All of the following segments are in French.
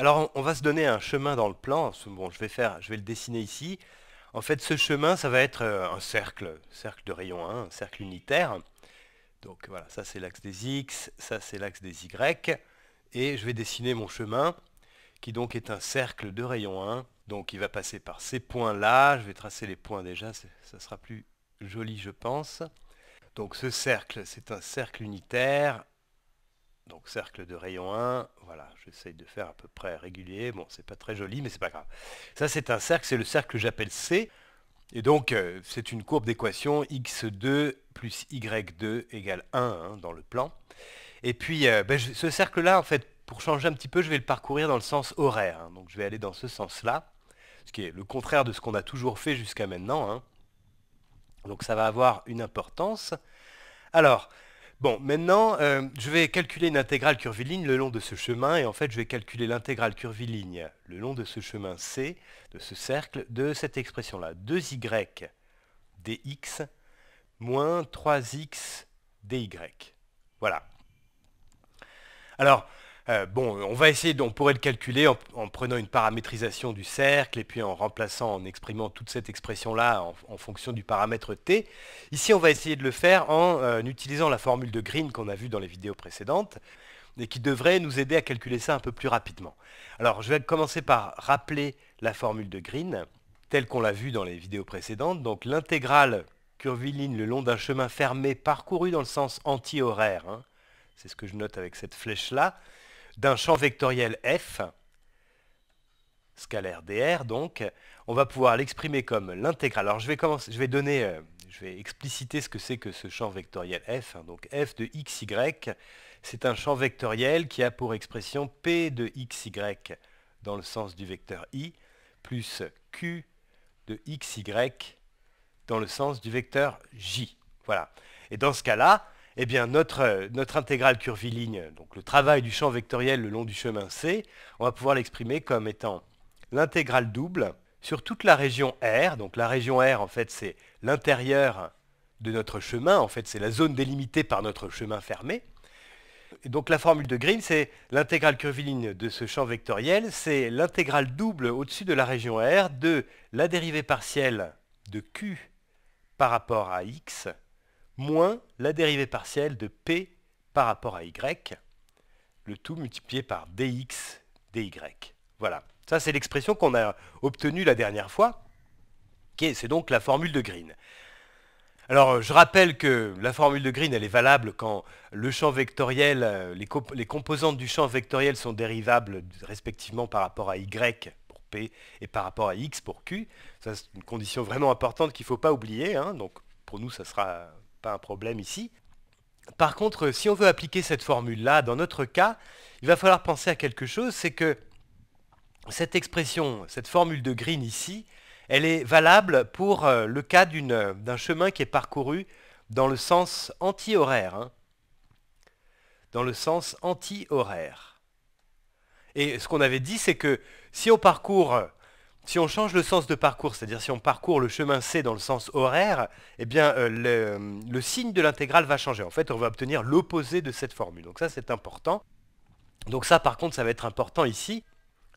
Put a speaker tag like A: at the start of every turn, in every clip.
A: Alors on, va se donner un chemin dans le plan. Bon, je vais faire, je vais le dessiner ici. En fait, ce chemin, ça va être euh, un cercle, cercle de rayon 1, un cercle unitaire. Donc voilà, ça c'est l'axe des X, ça c'est l'axe des Y. Et je vais dessiner mon chemin, qui donc est un cercle de rayon 1. Donc il va passer par ces points-là. Je vais tracer les points déjà, ça sera plus joli je pense. Donc ce cercle, c'est un cercle unitaire. Donc cercle de rayon 1, voilà, j'essaye de faire à peu près régulier. Bon, c'est pas très joli, mais c'est pas grave. Ça, c'est un cercle, c'est le cercle que j'appelle C. Et donc, euh, c'est une courbe d'équation x2 plus y2 égale 1 hein, dans le plan. Et puis, euh, ben, ce cercle-là, en fait, pour changer un petit peu, je vais le parcourir dans le sens horaire. Hein. donc, je vais aller dans ce sens-là, ce qui est le contraire de ce qu'on a toujours fait jusqu'à maintenant. Hein. Donc, ça va avoir une importance. Alors, Bon, maintenant, euh, je vais calculer une intégrale curviligne le long de ce chemin, et en fait, je vais calculer l'intégrale curviligne le long de ce chemin C, de ce cercle, de cette expression-là, 2y dx moins 3x dy. Voilà. Alors, euh, bon, on va essayer, on pourrait le calculer en, prenant une paramétrisation du cercle et puis en remplaçant, en exprimant toute cette expression-là en, fonction du paramètre t. Ici, on va essayer de le faire euh, en utilisant la formule de Green qu'on a vue dans les vidéos précédentes et qui devrait nous aider à calculer ça un peu plus rapidement. Alors, je vais commencer par rappeler la formule de Green, telle qu'on l'a vue dans les vidéos précédentes. Donc, l'intégrale curviligne le long d'un chemin fermé parcouru dans le sens anti-horaire, hein. c'est ce que je note avec cette flèche-là, d'un champ vectoriel f, scalaire dr donc, on va pouvoir l'exprimer comme l'intégrale. Alors je vais, commencer, je vais donner, euh, je vais expliciter ce que c'est que ce champ vectoriel f. Hein. donc f de x, c'est un champ vectoriel qui a pour expression p de xy dans le sens du vecteur i, plus q de xy dans le sens du vecteur j. Voilà. Et dans ce cas-là, eh bien euh, notre, intégrale curviligne, donc le travail du champ vectoriel le long du chemin C, on va pouvoir l'exprimer comme étant l'intégrale double sur toute la région R. Donc la région R, en fait, c'est l'intérieur de notre chemin, en fait, c'est la zone délimitée par notre chemin fermé. donc la formule de Green, c'est l'intégrale curviligne de ce champ vectoriel, c'est l'intégrale double au-dessus de la région R de la dérivée partielle de Q par rapport à X moins la dérivée partielle de P par rapport à Y, le tout multiplié par dx dy. Voilà, ça c'est l'expression qu'on a obtenue la dernière fois, okay, c'est donc la formule de Green. Alors, je rappelle que la formule de Green, elle est valable quand le champ vectoriel, euh, les, composantes du champ vectoriel sont dérivables respectivement par rapport à y pour p et par rapport à x pour q. Ça, c'est une condition vraiment importante qu'il ne faut pas oublier. Hein. Donc, pour nous, ça sera pas un problème ici. Par contre, si on veut appliquer cette formule-là, dans notre cas, il va falloir penser à quelque chose, c'est que cette expression, cette formule de Green ici, elle est valable pour euh, le cas d'un chemin qui est parcouru dans le sens anti-horaire. Hein. Dans le sens anti-horaire. Et ce qu'on avait dit, c'est que si on parcourt si on change le sens de parcours, c'est-à-dire si on parcourt le chemin C dans le sens horaire, eh bien euh, le, signe de l'intégrale va changer. En fait, on va obtenir l'opposé de cette formule. Donc ça, c'est important. Donc ça, par contre, ça va être important ici.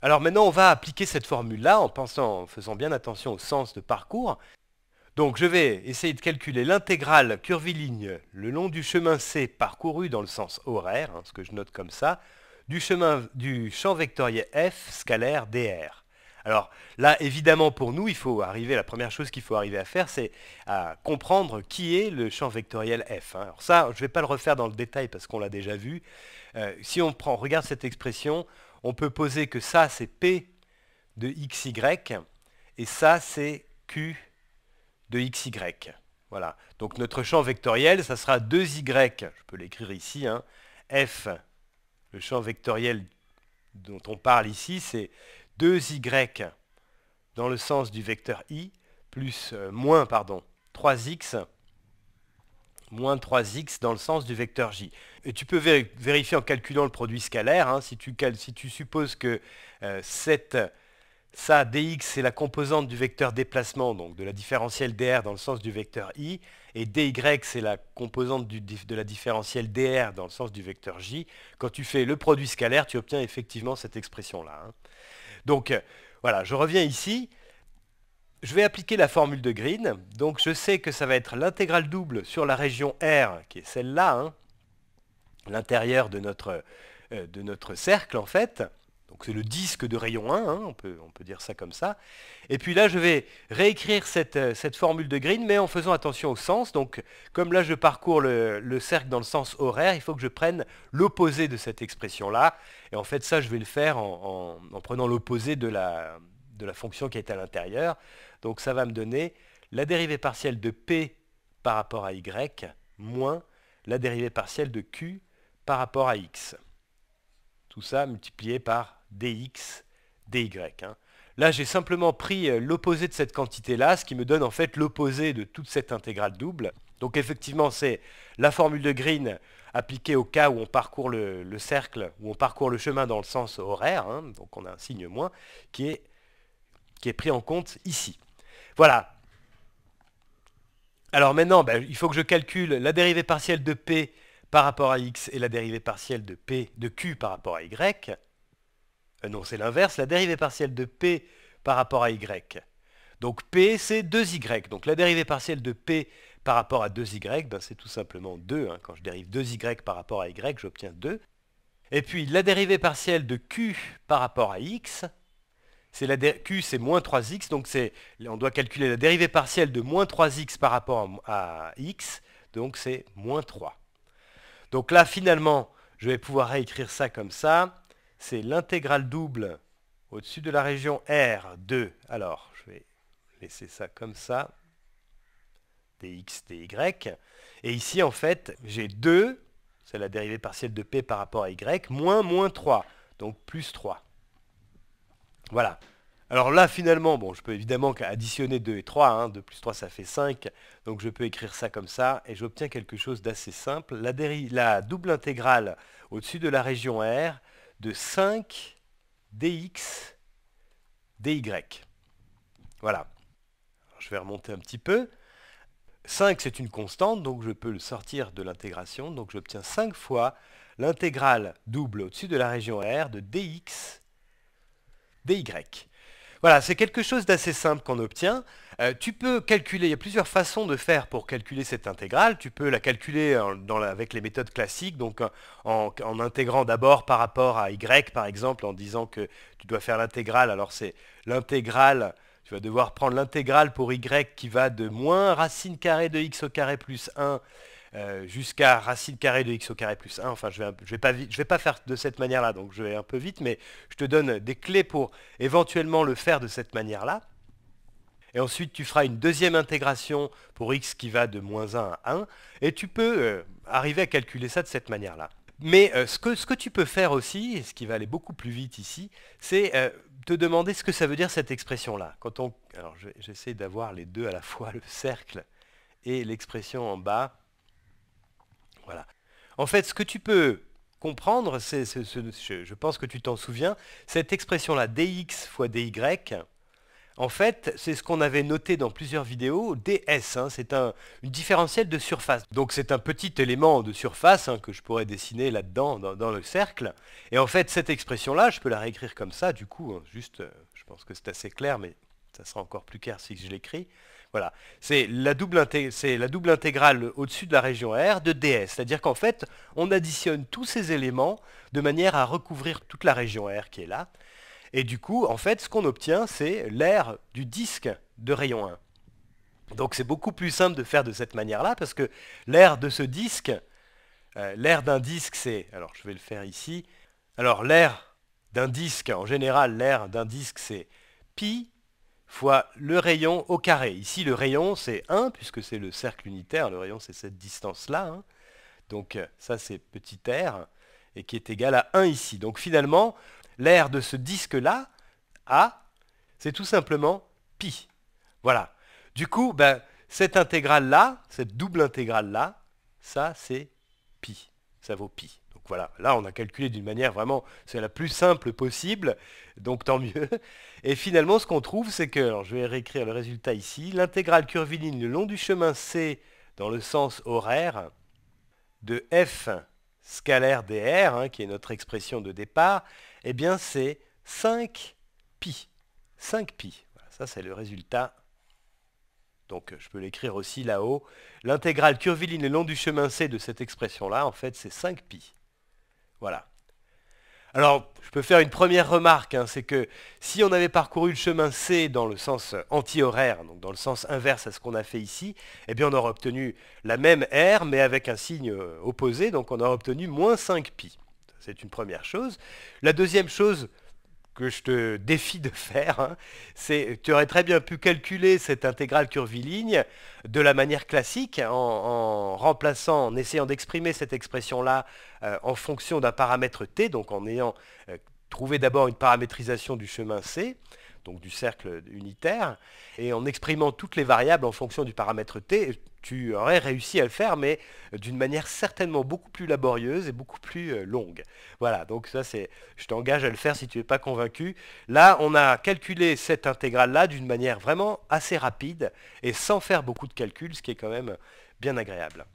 A: Alors maintenant, on va appliquer cette formule-là en pensant, en faisant bien attention au sens de parcours. Donc je vais essayer de calculer l'intégrale curviligne le long du chemin C parcouru dans le sens horaire, hein, ce que je note comme ça, du, chemin, du champ vectoriel f scalaire dr. Alors là, évidemment, pour nous, il faut arriver, la première chose qu'il faut arriver à faire, c'est à comprendre qui est le champ vectoriel f. Hein. Alors ça, je ne vais pas le refaire dans le détail parce qu'on l'a déjà vu. Euh, si on, prend, regarde cette expression, on peut poser que ça, c'est p de xy, et ça, c'est q de xy. Voilà. Donc notre champ vectoriel, ça sera 2y, je peux l'écrire ici, hein. f, le champ vectoriel dont on parle ici, c'est 2y dans le sens du vecteur i, plus euh, moins, pardon, 3x, moins 3x dans le sens du vecteur j. Et tu peux vérifier en calculant le produit scalaire, hein, si, tu si, tu supposes que euh, cette, ça, dx, c'est la composante du vecteur déplacement, donc de la différentielle dr dans le sens du vecteur i, et dy, c'est la composante de la différentielle dr dans le sens du vecteur j. Quand tu fais le produit scalaire, tu obtiens effectivement cette expression-là. Hein. Donc euh, voilà, je reviens ici. Je vais appliquer la formule de Green. Donc je sais que ça va être l'intégrale double sur la région R, qui est celle-là, hein, l'intérieur de euh, de notre cercle en fait c'est le disque de rayon 1, hein, on, peut, dire ça comme ça. Et puis là, je vais réécrire euh, cette, formule de Green, mais en faisant attention au sens. Donc comme là, je parcours le, cercle dans le sens horaire, il faut que je prenne l'opposé de cette expression-là. Et en fait, ça, je vais le faire en, prenant l'opposé de la fonction qui est à l'intérieur. Donc ça va me donner la dérivée partielle de P par rapport à Y moins la dérivée partielle de Q par rapport à X. Tout ça multiplié par dx, dy. Hein. Là, j'ai simplement pris euh, l'opposé de cette quantité-là, ce qui me donne en fait l'opposé de toute cette intégrale double. Donc effectivement, c'est la formule de Green appliquée au cas où on parcourt le, cercle, où on parcourt le chemin dans le sens horaire, hein, donc on a un signe moins, qui est, qui est pris en compte ici. Voilà. Alors maintenant, ben, il faut que je calcule la dérivée partielle de P par rapport à X et la dérivée partielle de, P, de Q par rapport à Y. Euh, non, c'est l'inverse, la dérivée partielle de P par rapport à Y. Donc P, c'est 2Y. Donc la dérivée partielle de P par rapport à 2Y, ben, c'est tout simplement 2. Hein. Quand je dérive 2Y par rapport à Y, j'obtiens 2. Et puis la dérivée partielle de Q par rapport à X, c'est Q c'est moins 3X, donc on doit calculer la dérivée partielle de moins 3X par rapport à, à X, donc c'est moins 3. Donc là, finalement, je vais pouvoir réécrire ça comme ça c'est l'intégrale double au-dessus de la région R 2 alors je vais laisser ça comme ça, dx, dy. Et ici, en fait, j'ai 2, c'est la dérivée partielle de p par rapport à y, moins moins 3, donc plus 3. Voilà. Alors là, finalement, bon, je peux évidemment additionner 2 et 3, 2 hein. plus 3, ça fait 5, donc je peux écrire ça comme ça, et j'obtiens quelque chose d'assez simple. la double intégrale au-dessus de la région R, de 5 dx dy. Voilà. je vais remonter un petit peu. 5, c'est une constante, donc je peux le sortir de l'intégration. Donc j'obtiens 5 fois l'intégrale double au-dessus de la région R de dx dy. Voilà, c'est quelque chose d'assez simple qu'on obtient. Euh, tu peux calculer, il y a plusieurs façons de faire pour calculer cette intégrale. Tu peux la calculer avec les méthodes classiques, donc euh, en, intégrant d'abord par rapport à y par exemple, en disant que tu dois faire l'intégrale, alors c'est l'intégrale tu vas devoir prendre l'intégrale pour y qui va de moins racine carrée de x au carré plus 1 euh, jusqu'à racine carrée de x au carré plus 1. Enfin, je ne vais, pas faire de cette manière-là, donc je vais un peu vite, mais je te donne des clés pour éventuellement le faire de cette manière-là. Et ensuite, tu feras une deuxième intégration pour x qui va de moins 1 à 1. Et tu peux euh, arriver à calculer ça de cette manière-là. Mais euh, ce, que, tu peux faire aussi, et ce qui va aller beaucoup plus vite ici, c'est te demander ce que ça veut dire cette expression-là. Alors j'essaie d'avoir les deux à la fois, le cercle et l'expression en bas. Voilà. En fait, ce que tu peux comprendre, c'est, je pense que tu t'en souviens, cette expression-là, dx fois dy, en fait, c'est ce qu'on avait noté dans plusieurs vidéos, ds, hein, c'est un, une différentielle de surface. Donc c'est un petit élément de surface hein, que je pourrais dessiner là-dedans, dans, le cercle. Et en fait, cette expression-là, je peux la réécrire comme ça, du coup, hein, juste, euh, je pense que c'est assez clair, mais ça sera encore plus clair si je l'écris. Voilà, c'est la, double intégrale au-dessus de la région R de ds, c'est-à-dire qu'en fait, on additionne tous ces éléments de manière à recouvrir toute la région R qui est là. Et du coup, en fait, ce qu'on obtient, c'est l'air du disque de rayon 1. Donc c'est beaucoup plus simple de faire de cette manière-là, parce que l'air de ce disque, euh, l'air d'un disque, c'est... Alors, je vais le faire ici. Alors, l'air d'un disque, en général, l'air d'un disque, c'est pi fois le rayon au carré. Ici, le rayon, c'est 1, puisque c'est le cercle unitaire. Le rayon, c'est cette distance-là. Hein. Donc euh, ça, c'est petit r, et qui est égal à 1 ici. Donc finalement, l'air de ce disque-là, A, c'est tout simplement pi. Voilà. Du coup, ben, cette intégrale-là, cette double intégrale-là, ça, c'est pi. Ça vaut pi voilà, là on a calculé d'une manière vraiment, c'est la plus simple possible, donc tant mieux. Et finalement ce qu'on trouve c'est que, je vais réécrire le résultat ici, l'intégrale curviligne le long du chemin C dans le sens horaire de f scalaire dr, hein, qui est notre expression de départ, eh bien c'est 5 pi. 5 pi. ça c'est le résultat donc je peux l'écrire aussi là-haut. L'intégrale curviligne le long du chemin C de cette expression-là, en fait, c'est 5 pi. Voilà. Alors, je peux faire une première remarque, hein, c'est que si on avait parcouru le chemin C dans le sens euh, antihoraire, donc dans le sens inverse à ce qu'on a fait ici, eh bien on aurait obtenu la même R, mais avec un signe euh, opposé, donc on aurait obtenu moins 5 pi. C'est une première chose. La deuxième chose que je te défie de faire, hein. c'est tu aurais très bien pu calculer cette intégrale curviligne de la manière classique hein, en, remplaçant, en essayant d'exprimer cette expression-là euh, en fonction d'un paramètre t, donc en ayant euh, trouvé d'abord une paramétrisation du chemin c, donc du cercle unitaire, et en exprimant toutes les variables en fonction du paramètre t, tu aurais réussi à le faire, mais d'une manière certainement beaucoup plus laborieuse et beaucoup plus euh, longue. Voilà, donc ça c'est, je t'engage à le faire si tu n'es pas convaincu. Là, on a calculé cette intégrale-là d'une manière vraiment assez rapide et sans faire beaucoup de calculs, ce qui est quand même bien agréable.